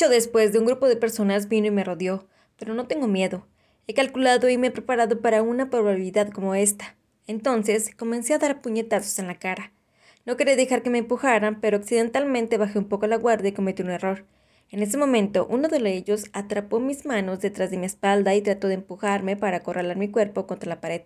Mucho después de un grupo de personas vino y me rodeó, pero no tengo miedo. He calculado y me he preparado para una probabilidad como esta. Entonces comencé a dar puñetazos en la cara. No quería dejar que me empujaran, pero accidentalmente bajé un poco la guardia y cometí un error. En ese momento, uno de ellos atrapó mis manos detrás de mi espalda y trató de empujarme para acorralar mi cuerpo contra la pared.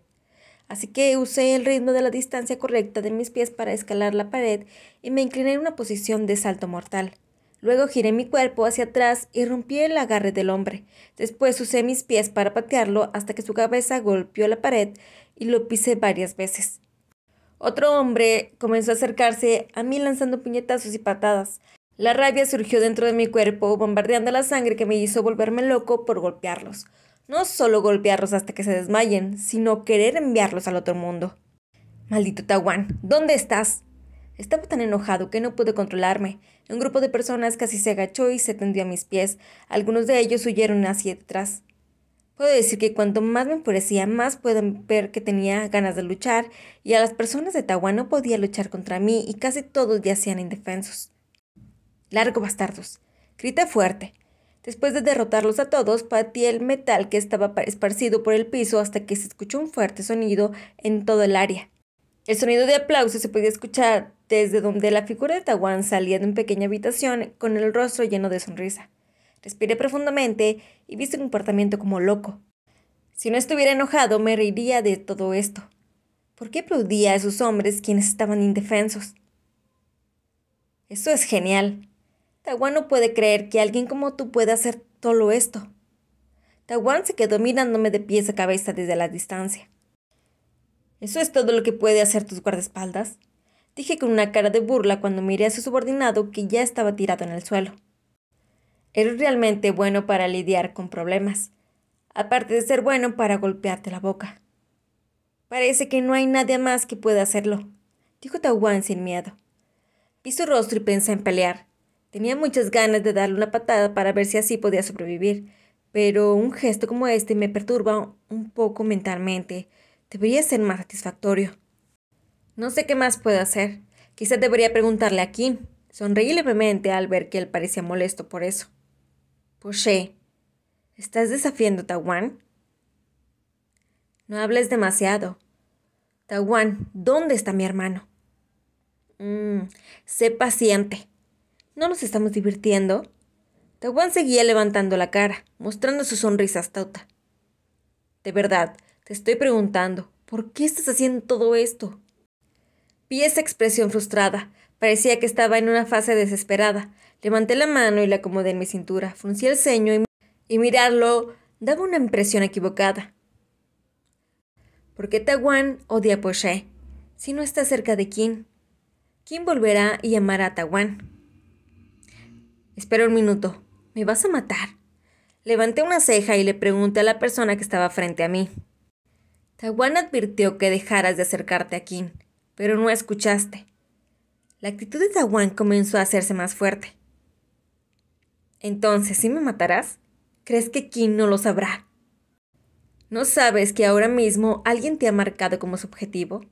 Así que usé el ritmo de la distancia correcta de mis pies para escalar la pared y me incliné en una posición de salto mortal. Luego giré mi cuerpo hacia atrás y rompí el agarre del hombre. Después usé mis pies para patearlo hasta que su cabeza golpeó la pared y lo pisé varias veces. Otro hombre comenzó a acercarse a mí lanzando puñetazos y patadas. La rabia surgió dentro de mi cuerpo, bombardeando la sangre que me hizo volverme loco por golpearlos. No solo golpearlos hasta que se desmayen, sino querer enviarlos al otro mundo. Maldito Tahuán, ¿dónde estás? Estaba tan enojado que no pude controlarme. Un grupo de personas casi se agachó y se tendió a mis pies. Algunos de ellos huyeron hacia detrás. Puedo decir que cuanto más me enfurecía, más pueden ver que tenía ganas de luchar, y a las personas de Tawa no podía luchar contra mí y casi todos ya yacían indefensos. Largo bastardos. Grité fuerte. Después de derrotarlos a todos, pateé el metal que estaba esparcido por el piso hasta que se escuchó un fuerte sonido en todo el área. El sonido de aplauso se podía escuchar desde donde la figura de Tawán salía de una pequeña habitación con el rostro lleno de sonrisa. Respiré profundamente y vi su comportamiento como loco. Si no estuviera enojado, me reiría de todo esto. ¿Por qué aplaudía a esos hombres quienes estaban indefensos? Eso es genial. Tawan no puede creer que alguien como tú pueda hacer todo esto. Tawan se quedó mirándome de pies a cabeza desde la distancia. ¿Eso es todo lo que puede hacer tus guardaespaldas? dije con una cara de burla cuando miré a su subordinado que ya estaba tirado en el suelo. Eres realmente bueno para lidiar con problemas, aparte de ser bueno para golpearte la boca. Parece que no hay nadie más que pueda hacerlo, dijo Tawan sin miedo. Vi su rostro y pensé en pelear. Tenía muchas ganas de darle una patada para ver si así podía sobrevivir, pero un gesto como este me perturba un poco mentalmente. Debería ser más satisfactorio. No sé qué más puedo hacer. Quizá debería preguntarle a Kim. Sonreí levemente al ver que él parecía molesto por eso. Poshe, ¿estás desafiando a Tawan? No hables demasiado. Tawan, ¿dónde está mi hermano? Mm, sé paciente. ¿No nos estamos divirtiendo? Tawan seguía levantando la cara, mostrando su sonrisa astuta. De verdad, te estoy preguntando, ¿por qué estás haciendo todo esto? Vi esa expresión frustrada. Parecía que estaba en una fase desesperada. Levanté la mano y la acomodé en mi cintura. Fruncí el ceño y, mirarlo daba una impresión equivocada. ¿Por qué Tawan odia a Poché? Si no está cerca de Kim. ¿Quién volverá y llamará a Tawan. Espera un minuto. ¿Me vas a matar? Levanté una ceja y le pregunté a la persona que estaba frente a mí. Tawan advirtió que dejaras de acercarte a Kim pero no escuchaste. La actitud de Tawan comenzó a hacerse más fuerte. Entonces, ¿sí me matarás? ¿Crees que Kim no lo sabrá? ¿No sabes que ahora mismo alguien te ha marcado como su objetivo?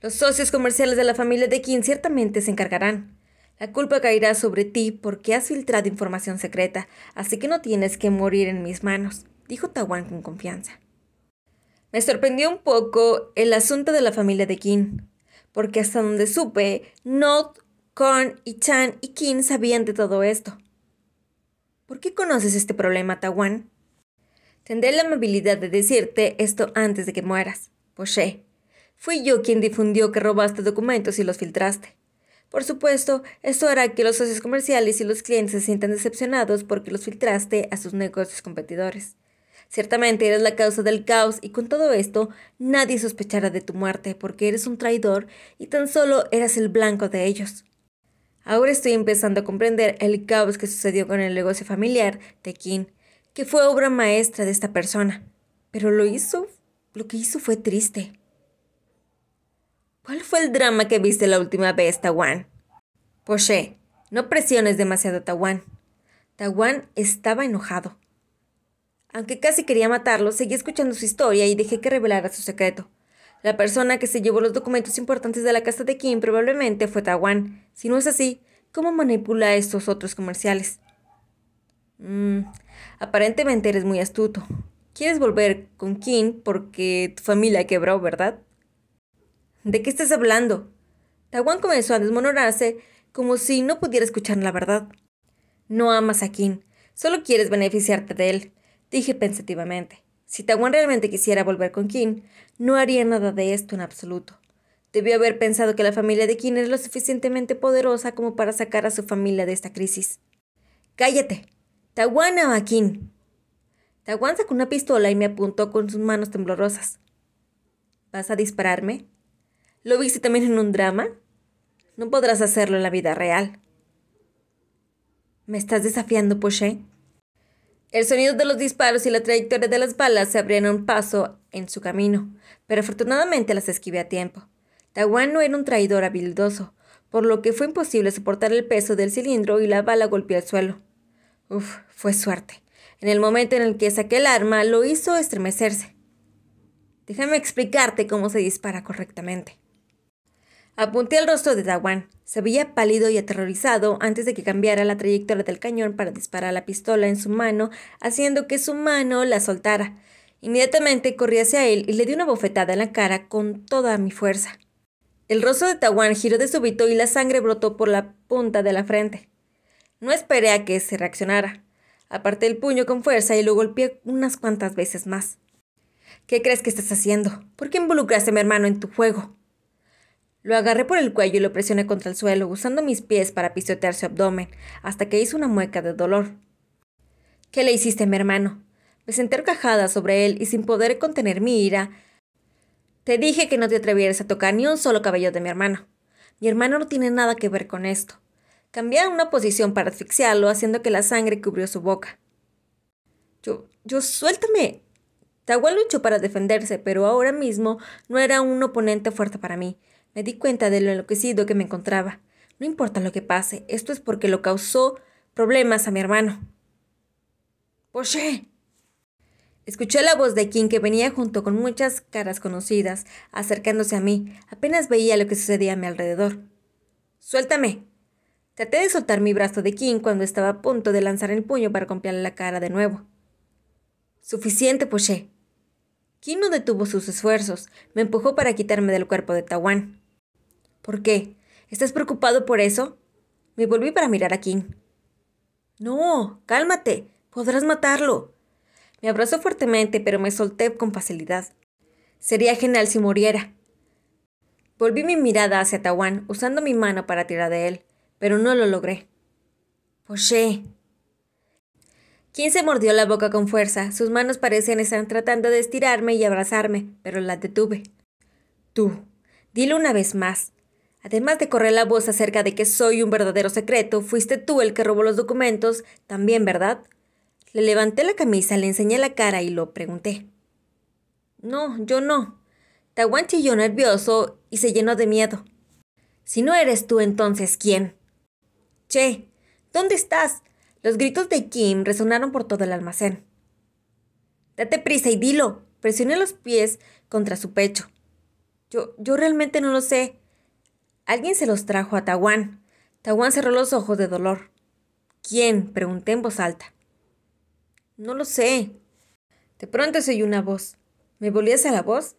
Los socios comerciales de la familia de Kim ciertamente se encargarán. La culpa caerá sobre ti porque has filtrado información secreta, así que no tienes que morir en mis manos, dijo Tawan con confianza. Me sorprendió un poco el asunto de la familia de Kim, porque hasta donde supe, Not, Con y Chan y Kim sabían de todo esto. ¿Por qué conoces este problema, Tawan? Tendré la amabilidad de decirte esto antes de que mueras, Poché. Fui yo quien difundió que robaste documentos y los filtraste. Por supuesto, esto hará que los socios comerciales y los clientes se sientan decepcionados porque los filtraste a sus negocios competidores. Ciertamente eres la causa del caos y con todo esto nadie sospechará de tu muerte porque eres un traidor y tan solo eras el blanco de ellos. Ahora estoy empezando a comprender el caos que sucedió con el negocio familiar de Kim, que fue obra maestra de esta persona. Pero lo hizo, lo que hizo fue triste. ¿Cuál fue el drama que viste la última vez, Tawan? Poche, no presiones demasiado a Tawan. Tawan estaba enojado. Aunque casi quería matarlo, seguí escuchando su historia y dejé que revelara su secreto. La persona que se llevó los documentos importantes de la casa de Kim probablemente fue Tawan. Si no es así, ¿cómo manipula a estos otros comerciales? Mm, aparentemente eres muy astuto. Quieres volver con Kim porque tu familia quebró, ¿verdad? ¿De qué estás hablando? Tawan comenzó a desmoronarse como si no pudiera escuchar la verdad. No amas a Kim, solo quieres beneficiarte de él dije pensativamente. Si Tawan realmente quisiera volver con King, no haría nada de esto en absoluto. Debió haber pensado que la familia de King era lo suficientemente poderosa como para sacar a su familia de esta crisis. ¡Cállate! ¡Tawan o a King! Tawan sacó una pistola y me apuntó con sus manos temblorosas. ¿Vas a dispararme? ¿Lo viste también en un drama? No podrás hacerlo en la vida real. ¿Me estás desafiando, Poché? El sonido de los disparos y la trayectoria de las balas se abrieron paso en su camino, pero afortunadamente las esquivé a tiempo. Taguán no era un traidor habilidoso, por lo que fue imposible soportar el peso del cilindro y la bala golpeó el suelo. Uf, fue suerte. En el momento en el que saqué el arma, lo hizo estremecerse. Déjame explicarte cómo se dispara correctamente. Apunté al rostro de Tawán. Se veía pálido y aterrorizado antes de que cambiara la trayectoria del cañón para disparar la pistola en su mano, haciendo que su mano la soltara. Inmediatamente corrí hacia él y le di una bofetada en la cara con toda mi fuerza. El rostro de Tawan giró de súbito y la sangre brotó por la punta de la frente. No esperé a que se reaccionara. Aparté el puño con fuerza y lo golpeé unas cuantas veces más. ¿Qué crees que estás haciendo? ¿Por qué involucraste a mi hermano en tu juego? Lo agarré por el cuello y lo presioné contra el suelo, usando mis pies para pisotear su abdomen, hasta que hizo una mueca de dolor. ¿Qué le hiciste, mi hermano? Me senté encajada sobre él y sin poder contener mi ira, te dije que no te atrevieras a tocar ni un solo cabello de mi hermano. Mi hermano no tiene nada que ver con esto. Cambié a una posición para asfixiarlo, haciendo que la sangre cubrió su boca. Yo, yo, suéltame. el luchó para defenderse, pero ahora mismo no era un oponente fuerte para mí. Me di cuenta de lo enloquecido que me encontraba. No importa lo que pase, esto es porque lo causó problemas a mi hermano. ¡Poché! Escuché la voz de Kim que venía junto con muchas caras conocidas, acercándose a mí. Apenas veía lo que sucedía a mi alrededor. ¡Suéltame! Traté de soltar mi brazo de King cuando estaba a punto de lanzar el puño para golpearle la cara de nuevo. Suficiente, Poché. Kim no detuvo sus esfuerzos. Me empujó para quitarme del cuerpo de Tawan. ¿Por qué? ¿Estás preocupado por eso? Me volví para mirar a King. No, cálmate, podrás matarlo. Me abrazó fuertemente, pero me solté con facilidad. Sería genial si muriera. Volví mi mirada hacia Tawan, usando mi mano para tirar de él, pero no lo logré. Poshe. King se mordió la boca con fuerza. Sus manos parecían estar tratando de estirarme y abrazarme, pero la detuve. Tú, dilo una vez más. Además de correr la voz acerca de que soy un verdadero secreto, fuiste tú el que robó los documentos, también, ¿verdad? Le levanté la camisa, le enseñé la cara y lo pregunté. No, yo no. Tawan chilló nervioso y se llenó de miedo. Si no eres tú, entonces ¿quién? Che, ¿dónde estás? Los gritos de Kim resonaron por todo el almacén. Date prisa y dilo. Presioné los pies contra su pecho. Yo, yo realmente no lo sé. Alguien se los trajo a Tahuán. Tahuán cerró los ojos de dolor. ¿Quién? pregunté en voz alta. No lo sé. De pronto se oyó una voz. ¿Me volvías a la voz?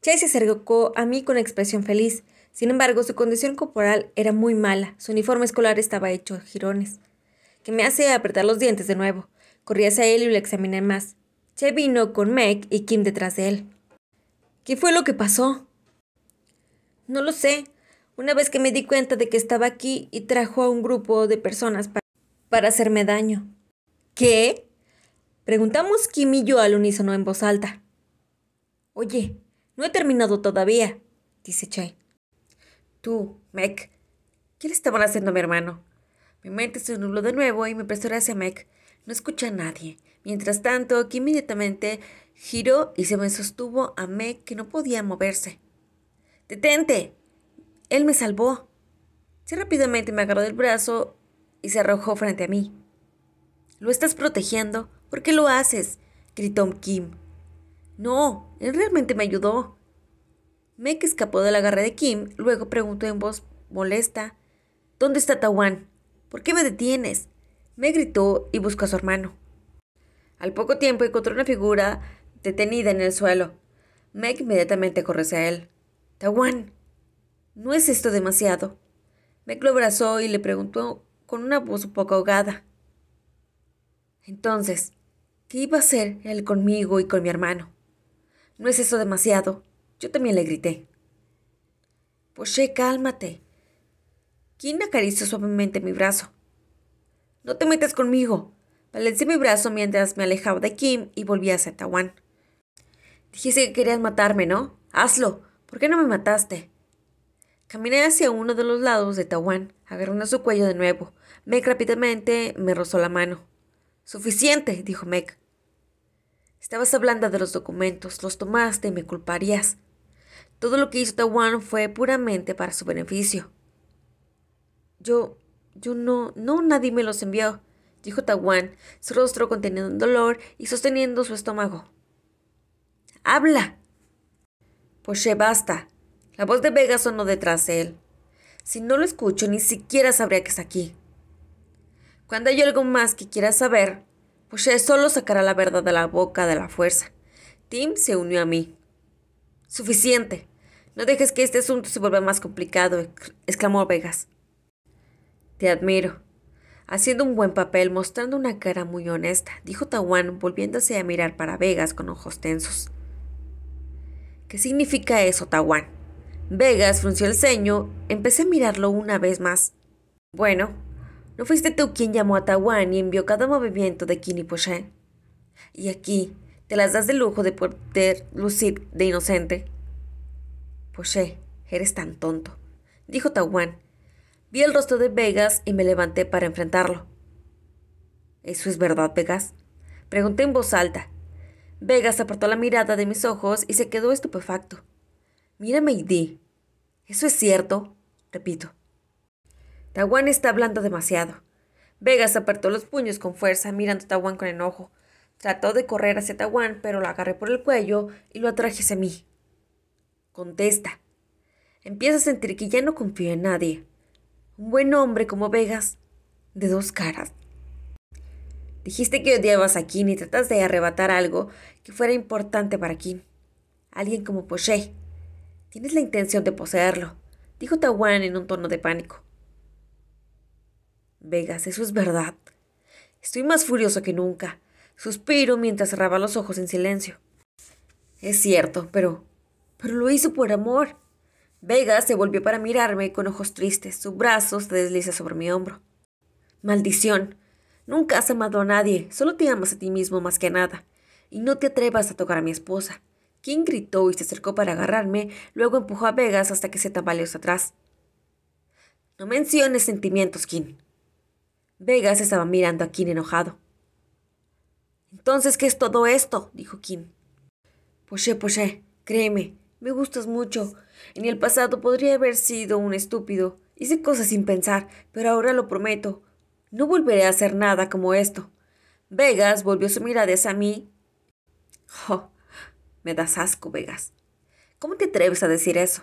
Che se acercó a mí con expresión feliz. Sin embargo, su condición corporal era muy mala. Su uniforme escolar estaba hecho jirones. Que me hace apretar los dientes de nuevo. Corrí hacia él y lo examiné más. Che vino con Meg y Kim detrás de él. ¿Qué fue lo que pasó? No lo sé. Una vez que me di cuenta de que estaba aquí y trajo a un grupo de personas para, hacerme daño. ¿Qué? Preguntamos Kim y yo al unísono en voz alta. Oye, no he terminado todavía, dice Chai. Tú, mec ¿qué le estaban haciendo a mi hermano? Mi mente se nubló de nuevo y me apresuré hacia Mac. No escucha a nadie. Mientras tanto, Kim inmediatamente giró y se me sostuvo a mec que no podía moverse. ¡Detente! Él me salvó. Se rápidamente me agarró del brazo y se arrojó frente a mí. ¿Lo estás protegiendo? ¿Por qué lo haces? gritó Kim. No, él realmente me ayudó. Meg escapó del agarre de Kim, luego preguntó en voz molesta, ¿Dónde está Tawan? ¿Por qué me detienes? Me gritó y buscó a su hermano. Al poco tiempo encontró una figura detenida en el suelo. Meg inmediatamente corrió hacia él. Tawan, ¿No es esto demasiado? me lo abrazó y le preguntó con una voz un poco ahogada. Entonces, ¿qué iba a hacer él conmigo y con mi hermano? ¿No es eso demasiado? Yo también le grité. Poché, pues cálmate. Kim acarició suavemente mi brazo. No te metas conmigo. Balancé mi brazo mientras me alejaba de Kim y volví hacia Tawan. Dijiste que querías matarme, ¿no? Hazlo. ¿Por qué no me mataste? Caminé hacia uno de los lados de Tawán, agarrando su cuello de nuevo. Meg rápidamente me rozó la mano. Suficiente, dijo Meg. Estabas hablando de los documentos, los tomaste y me culparías. Todo lo que hizo Tawan fue puramente para su beneficio. Yo, yo no, no, nadie me los envió, dijo Tawan, su rostro conteniendo un dolor y sosteniendo su estómago. ¡Habla! Pues basta, la voz de Vegas sonó detrás de él. Si no lo escucho, ni siquiera sabría que está aquí. Cuando hay algo más que quiera saber, pues solo sacará la verdad de la boca de la fuerza. Tim se unió a mí. Suficiente. No dejes que este asunto se vuelva más complicado, exclamó Vegas. Te admiro. Haciendo un buen papel, mostrando una cara muy honesta, dijo Tawan, volviéndose a mirar para Vegas con ojos tensos. ¿Qué significa eso, Tawan? Vegas frunció el ceño. Empecé a mirarlo una vez más. Bueno, ¿no fuiste tú quien llamó a Tawán y envió cada movimiento de Kini Poché? Y aquí te las das de lujo de poder lucir de inocente. Poché, eres tan tonto, dijo Tawán. Vi el rostro de Vegas y me levanté para enfrentarlo. ¿Eso es verdad, Vegas? Pregunté en voz alta. Vegas apartó la mirada de mis ojos y se quedó estupefacto. Mírame y ¿Eso es cierto? Repito. Tawán está hablando demasiado. Vegas apartó los puños con fuerza, mirando a Tawán con enojo. Trató de correr hacia Tawán, pero lo agarré por el cuello y lo atraje hacia mí. Contesta. Empieza a sentir que ya no confío en nadie. Un buen hombre como Vegas, de dos caras. Dijiste que odiabas a Kim y tratas de arrebatar algo que fuera importante para Kim. Alguien como Pochet. Tienes la intención de poseerlo, dijo Tawan en un tono de pánico. Vegas, eso es verdad. Estoy más furioso que nunca. Suspiro mientras cerraba los ojos en silencio. Es cierto, pero... pero lo hizo por amor. Vegas se volvió para mirarme con ojos tristes. Su brazo se desliza sobre mi hombro. Maldición. Nunca has amado a nadie, solo te amas a ti mismo más que nada. Y no te atrevas a tocar a mi esposa. King gritó y se acercó para agarrarme, luego empujó a Vegas hasta que se tambaleó atrás. No menciones sentimientos, King. Vegas estaba mirando a King enojado. Entonces, ¿qué es todo esto? dijo King. Poché, poché, créeme, me gustas mucho. En el pasado podría haber sido un estúpido. Hice cosas sin pensar, pero ahora lo prometo. No volveré a hacer nada como esto. Vegas volvió su mirada hacia mí. Oh, me das asco, Vegas. ¿Cómo te atreves a decir eso?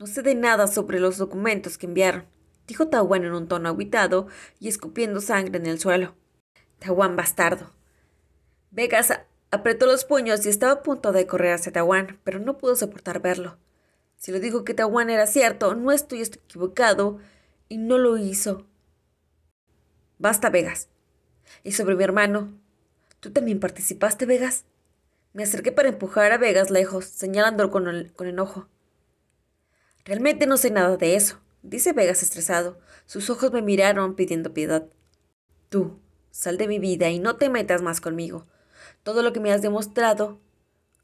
No sé de nada sobre los documentos que enviaron, dijo Tahuán en un tono agitado y escupiendo sangre en el suelo. Tahuán bastardo. Vegas apretó los puños y estaba a punto de correr hacia Tahuán, pero no pudo soportar verlo. Si lo dijo que Tahuán era cierto, no estoy equivocado, y no lo hizo. Basta, Vegas. Y sobre mi hermano. ¿Tú también participaste, Vegas? Me acerqué para empujar a Vegas lejos, señalándolo con, con enojo. Realmente no sé nada de eso, dice Vegas estresado. Sus ojos me miraron pidiendo piedad. Tú, sal de mi vida y no te metas más conmigo. Todo lo que me has demostrado,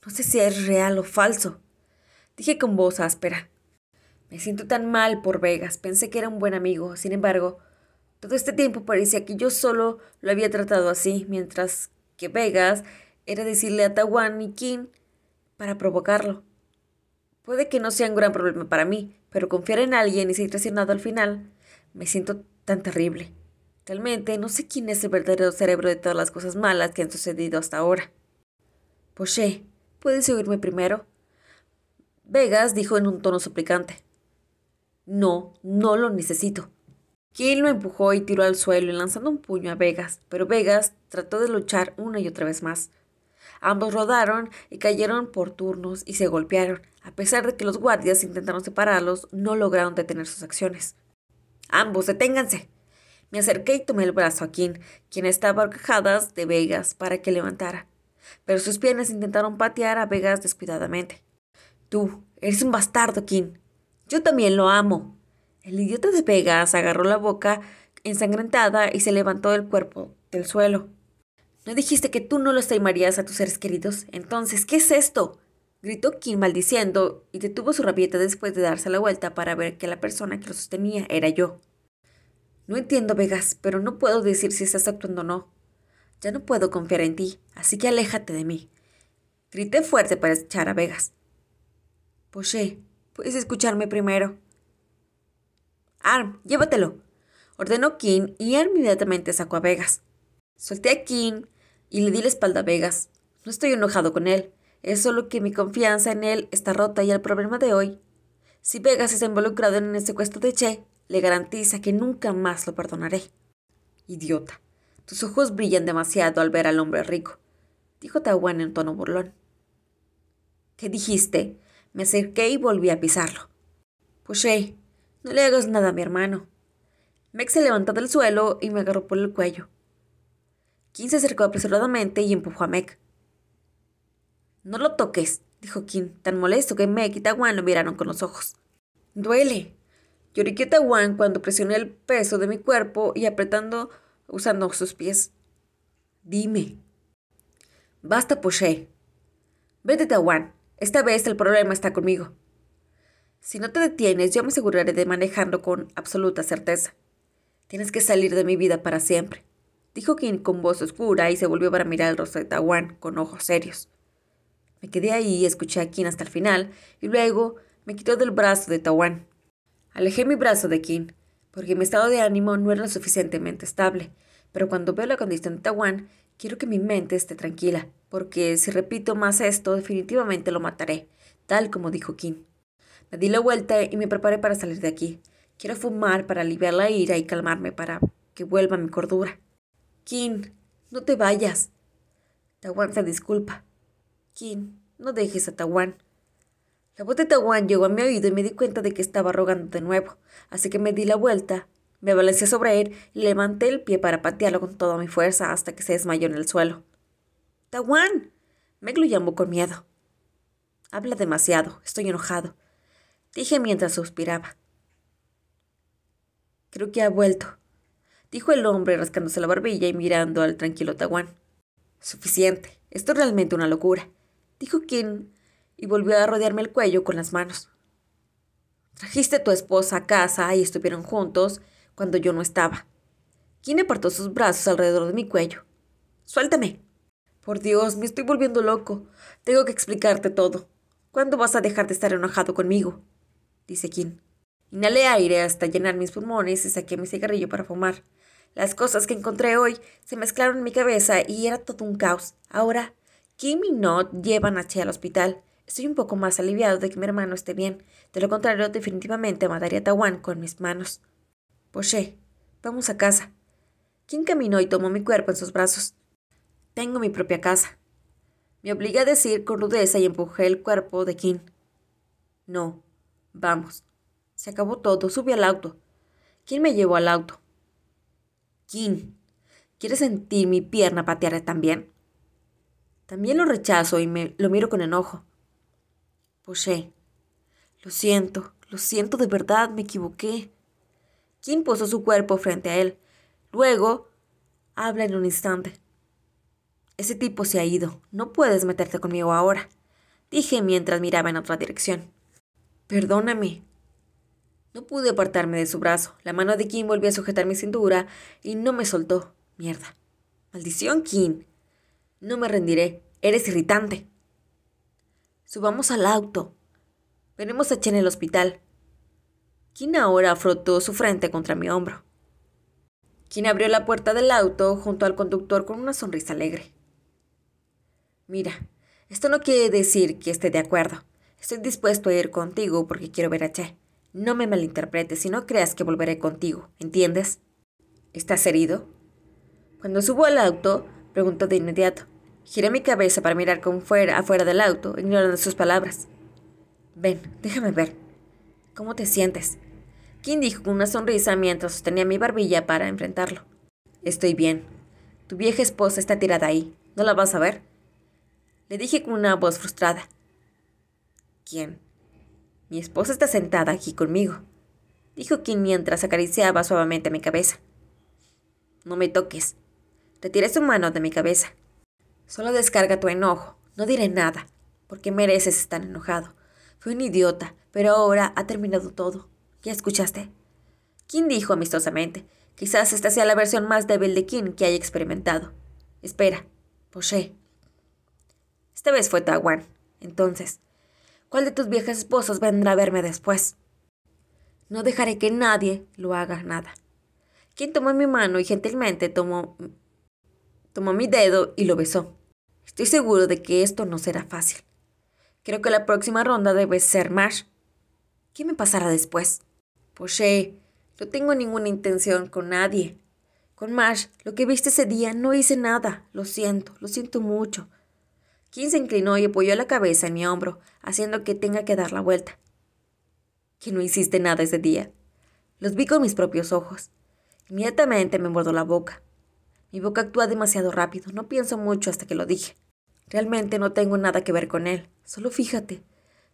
no sé si es real o falso. Dije con voz áspera. Me siento tan mal por Vegas, pensé que era un buen amigo, sin embargo, todo este tiempo parecía que yo solo lo había tratado así, mientras que Vegas era decirle a y Kim para provocarlo. Puede que no sea un gran problema para mí, pero confiar en alguien y ser traicionado al final, me siento tan terrible. Realmente no sé quién es el verdadero cerebro de todas las cosas malas que han sucedido hasta ahora. Poché, pues ¿puedes oírme primero? Vegas dijo en un tono suplicante. No, no lo necesito. Kim lo empujó y tiró al suelo lanzando un puño a Vegas, pero Vegas trató de luchar una y otra vez más. Ambos rodaron y cayeron por turnos y se golpearon. A pesar de que los guardias intentaron separarlos, no lograron detener sus acciones. Ambos, deténganse. Me acerqué y tomé el brazo a Kim, quien estaba horcajadas de Vegas para que levantara. Pero sus piernas intentaron patear a Vegas descuidadamente. Tú, eres un bastardo, King. Yo también lo amo. El idiota de Vegas agarró la boca ensangrentada y se levantó del cuerpo del suelo. ¿No dijiste que tú no los taimarías a tus seres queridos? Entonces, ¿qué es esto? Gritó Kim maldiciendo y detuvo su rabieta después de darse la vuelta para ver que la persona que lo sostenía era yo. No entiendo, Vegas, pero no puedo decir si estás actuando o no. Ya no puedo confiar en ti, así que aléjate de mí. Grité fuerte para echar a Vegas. Poché, puedes escucharme primero. Arm, llévatelo. Ordenó King y Arm inmediatamente sacó a Vegas. Solté a King y le di la espalda a Vegas. No estoy enojado con él, es solo que mi confianza en él está rota y el problema de hoy. Si Vegas está involucrado en el secuestro de Che, le garantiza que nunca más lo perdonaré. Idiota, tus ojos brillan demasiado al ver al hombre rico, dijo Tawan en tono burlón. ¿Qué dijiste? Me acerqué y volví a pisarlo. Pues, che, no le hagas nada a mi hermano. Meg se levantó del suelo y me agarró por el cuello. Kim se acercó apresuradamente y empujó a Meg. No lo toques, dijo Kim, tan molesto que Meg y Tawan lo miraron con los ojos. Duele. —lloriqueó Tawan cuando presioné el peso de mi cuerpo y apretando usando sus pies. Dime. Basta, Poché. Vete, Tawan. Esta vez el problema está conmigo. Si no te detienes, yo me aseguraré de manejarlo con absoluta certeza. Tienes que salir de mi vida para siempre dijo Kim con voz oscura y se volvió para mirar el rostro de Tawan con ojos serios. Me quedé ahí, y escuché a Kim hasta el final y luego me quitó del brazo de Tawan. Alejé mi brazo de Kim, porque mi estado de ánimo no era lo suficientemente estable, pero cuando veo la condición de Tawan, quiero que mi mente esté tranquila, porque si repito más esto, definitivamente lo mataré, tal como dijo Kim. Me di la vuelta y me preparé para salir de aquí. Quiero fumar para aliviar la ira y calmarme para que vuelva mi cordura. Kim, no te vayas. Tahuán se disculpa. —Kin, no dejes a Tahuán. La voz de Tawan llegó a mi oído y me di cuenta de que estaba rogando de nuevo, así que me di la vuelta, me balanceé sobre él y levanté el pie para patearlo con toda mi fuerza hasta que se desmayó en el suelo. Meg lo llamó con miedo. Habla demasiado, estoy enojado, dije mientras suspiraba. Creo que ha vuelto, dijo el hombre rascándose la barbilla y mirando al tranquilo Taguán. Suficiente. Esto es realmente una locura, dijo Kim y volvió a rodearme el cuello con las manos. Trajiste a tu esposa a casa y estuvieron juntos cuando yo no estaba. quien apartó sus brazos alrededor de mi cuello. Suéltame. Por Dios, me estoy volviendo loco. Tengo que explicarte todo. ¿Cuándo vas a dejar de estar enojado conmigo? dice quien Inhalé aire hasta llenar mis pulmones y saqué mi cigarrillo para fumar. Las cosas que encontré hoy se mezclaron en mi cabeza y era todo un caos. Ahora, Kim y nod llevan a Che al hospital. Estoy un poco más aliviado de que mi hermano esté bien. De lo contrario, definitivamente mataría a Tawan con mis manos. Poché, pues, vamos a casa. Kim caminó y tomó mi cuerpo en sus brazos. Tengo mi propia casa. Me obligué a decir con rudeza y empujé el cuerpo de Kim. No, vamos. Se acabó todo. Subí al auto. ¿Quién me llevó al auto? ¿Quién? ¿Quieres sentir mi pierna patear también? También lo rechazo y me lo miro con enojo. Poché. Lo siento, lo siento de verdad, me equivoqué. Kim posó su cuerpo frente a él. Luego, habla en un instante. Ese tipo se ha ido. No puedes meterte conmigo ahora, dije mientras miraba en otra dirección. Perdóname, no pude apartarme de su brazo. La mano de Kim volvió a sujetar mi cintura y no me soltó. Mierda. Maldición, Kim. No me rendiré. Eres irritante. Subamos al auto. Veremos a Chen en el hospital. Kim ahora frotó su frente contra mi hombro. Kim abrió la puerta del auto junto al conductor con una sonrisa alegre. Mira, esto no quiere decir que esté de acuerdo. Estoy dispuesto a ir contigo porque quiero ver a Che. No me malinterpretes y no creas que volveré contigo, ¿entiendes? ¿Estás herido? Cuando subo al auto, preguntó de inmediato. Giré mi cabeza para mirar con fuera, afuera del auto, ignorando sus palabras. Ven, déjame ver. ¿Cómo te sientes? Kim dijo con una sonrisa mientras sostenía mi barbilla para enfrentarlo. Estoy bien. Tu vieja esposa está tirada ahí. ¿No la vas a ver? Le dije con una voz frustrada. ¿Quién? Mi esposa está sentada aquí conmigo, dijo Kim mientras acariciaba suavemente mi cabeza. No me toques. Retira su mano de mi cabeza. Solo descarga tu enojo. No diré nada, porque mereces estar enojado. Fui un idiota, pero ahora ha terminado todo. ¿Ya escuchaste? Kim dijo amistosamente. Quizás esta sea la versión más débil de Kim que haya experimentado. Espera, Poché. Esta vez fue Tawan. Entonces, ¿Cuál de tus viejas esposas vendrá a verme después? No dejaré que nadie lo haga nada. Quien tomó mi mano y gentilmente tomó, tomó mi dedo y lo besó. Estoy seguro de que esto no será fácil. Creo que la próxima ronda debe ser Marsh. ¿Qué me pasará después? «Poché, pues, eh, no tengo ninguna intención con nadie. Con Marsh, lo que viste ese día, no hice nada. Lo siento, lo siento mucho. Kim se inclinó y apoyó la cabeza en mi hombro, haciendo que tenga que dar la vuelta. Que no hiciste nada ese día. Los vi con mis propios ojos. Inmediatamente me mordó la boca. Mi boca actúa demasiado rápido, no pienso mucho hasta que lo dije. Realmente no tengo nada que ver con él, solo fíjate.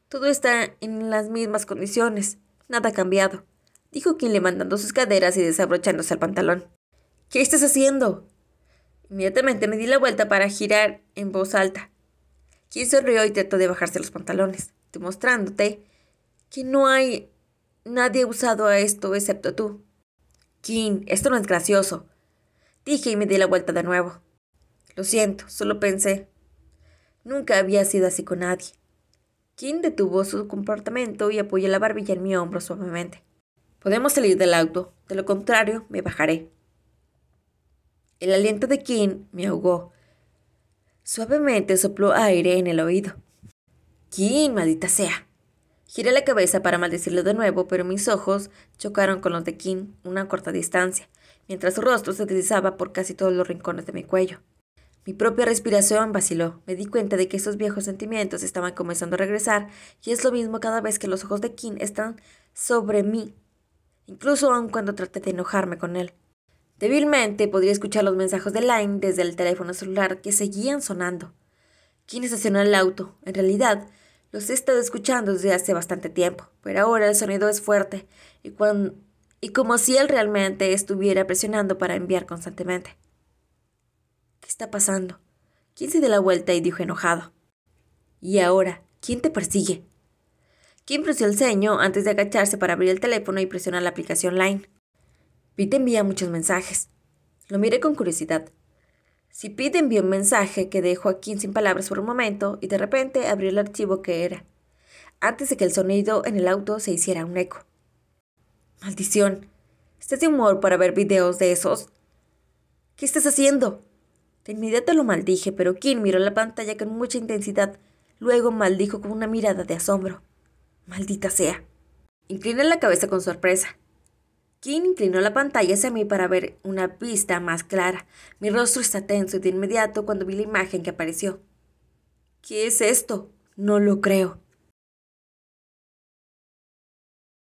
Todo está en las mismas condiciones, nada ha cambiado, dijo Kim levantando sus caderas y desabrochándose el pantalón. ¿Qué estás haciendo? Inmediatamente me di la vuelta para girar en voz alta se rió y trató de bajarse los pantalones, demostrándote que no hay nadie usado a esto excepto tú. Kim, esto no es gracioso. Dije y me di la vuelta de nuevo. Lo siento, solo pensé. Nunca había sido así con nadie. Kim detuvo su comportamiento y apoyó la barbilla en mi hombro suavemente. Podemos salir del auto, de lo contrario me bajaré. El aliento de Kim me ahogó Suavemente sopló aire en el oído. ¿Quién, maldita sea? Giré la cabeza para maldecirlo de nuevo, pero mis ojos chocaron con los de Kim una corta distancia, mientras su rostro se deslizaba por casi todos los rincones de mi cuello. Mi propia respiración vaciló. Me di cuenta de que esos viejos sentimientos estaban comenzando a regresar, y es lo mismo cada vez que los ojos de Kim están sobre mí, incluso aun cuando traté de enojarme con él. Débilmente podría escuchar los mensajes de Line desde el teléfono celular que seguían sonando. ¿Quién estacionó el auto? En realidad, los he estado escuchando desde hace bastante tiempo, pero ahora el sonido es fuerte y, como si él realmente estuviera presionando para enviar constantemente. ¿Qué está pasando? ¿Quién se dio la vuelta y dijo enojado? ¿Y ahora? ¿Quién te persigue? ¿Quién frunció el ceño antes de agacharse para abrir el teléfono y presionar la aplicación Line. Pete envía muchos mensajes. Lo miré con curiosidad. Si Pete envió un mensaje que dejó a Kim sin palabras por un momento y de repente abrió el archivo que era, antes de que el sonido en el auto se hiciera un eco. Maldición. ¿Estás de humor para ver videos de esos? ¿Qué estás haciendo? De inmediato lo maldije, pero Kim miró la pantalla con mucha intensidad. Luego maldijo con una mirada de asombro. Maldita sea. Incliné la cabeza con sorpresa. Kim inclinó la pantalla hacia mí para ver una vista más clara. Mi rostro está tenso y de inmediato cuando vi la imagen que apareció. ¿Qué es esto? No lo creo.